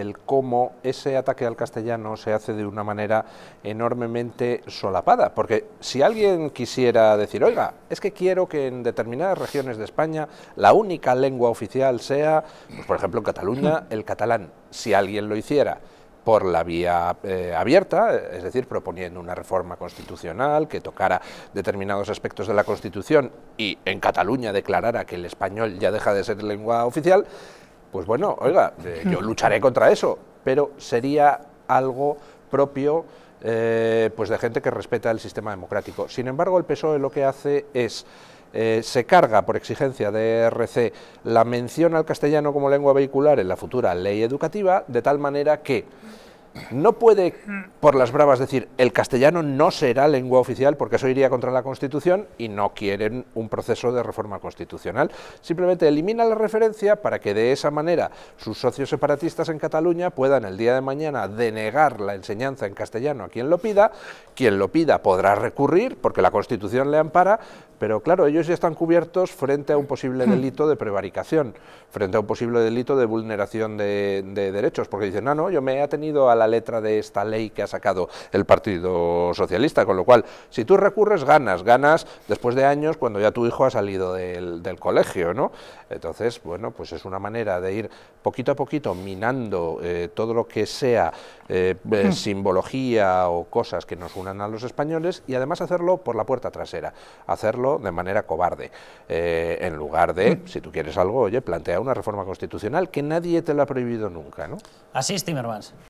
el cómo ese ataque al castellano se hace de una manera enormemente solapada. Porque si alguien quisiera decir, oiga, es que quiero que en determinadas regiones de España la única lengua oficial sea, pues por ejemplo en Cataluña, el catalán. Si alguien lo hiciera por la vía eh, abierta, es decir, proponiendo una reforma constitucional que tocara determinados aspectos de la Constitución y en Cataluña declarara que el español ya deja de ser lengua oficial, pues bueno, oiga, eh, yo lucharé contra eso, pero sería algo propio eh, pues de gente que respeta el sistema democrático. Sin embargo, el PSOE lo que hace es eh, se carga por exigencia de e RC la mención al castellano como lengua vehicular en la futura ley educativa, de tal manera que no puede por las bravas decir el castellano no será lengua oficial porque eso iría contra la Constitución y no quieren un proceso de reforma constitucional. Simplemente elimina la referencia para que de esa manera sus socios separatistas en Cataluña puedan el día de mañana denegar la enseñanza en castellano a quien lo pida, quien lo pida podrá recurrir porque la Constitución le ampara, pero claro, ellos ya están cubiertos frente a un posible delito de prevaricación, frente a un posible delito de vulneración de, derechos, porque dicen, no, no, yo me he atenido a la letra de esta ley que ha sacado el Partido Socialista, con lo cual, si tú recurres, ganas, ganas después de años cuando ya tu hijo ha salido del, colegio, ¿no? Entonces, bueno, pues es una manera de ir poquito a poquito minando eh, todo lo que sea eh, eh, simbología o cosas que nos unan a los españoles y además hacerlo por la puerta trasera, hacerlo de manera cobarde, eh, en lugar de, mm. si tú quieres algo, oye, plantea una reforma constitucional que nadie te la ha prohibido nunca. ¿no? Así es, Timmermans.